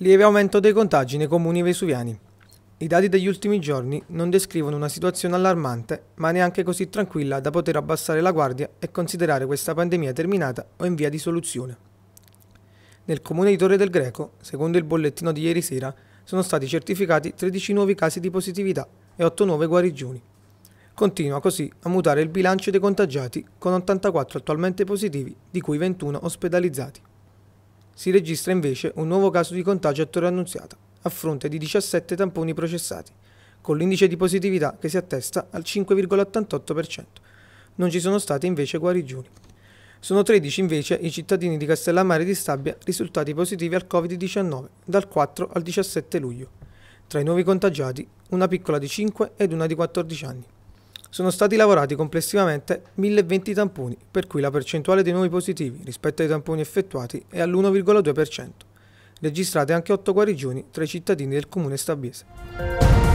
Lieve aumento dei contagi nei comuni vesuviani. I dati degli ultimi giorni non descrivono una situazione allarmante, ma neanche così tranquilla da poter abbassare la guardia e considerare questa pandemia terminata o in via di soluzione. Nel comune di Torre del Greco, secondo il bollettino di ieri sera, sono stati certificati 13 nuovi casi di positività e 8 nuove guarigioni. Continua così a mutare il bilancio dei contagiati, con 84 attualmente positivi, di cui 21 ospedalizzati. Si registra invece un nuovo caso di contagio a Torre Annunziata, a fronte di 17 tamponi processati, con l'indice di positività che si attesta al 5,88%. Non ci sono state invece guarigioni. Sono 13 invece i cittadini di Castellammare di Stabia risultati positivi al Covid-19 dal 4 al 17 luglio. Tra i nuovi contagiati, una piccola di 5 ed una di 14 anni sono stati lavorati complessivamente 1020 tamponi, per cui la percentuale dei nuovi positivi rispetto ai tamponi effettuati è all'1,2%. Registrate anche 8 guarigioni tra i cittadini del comune stabiese.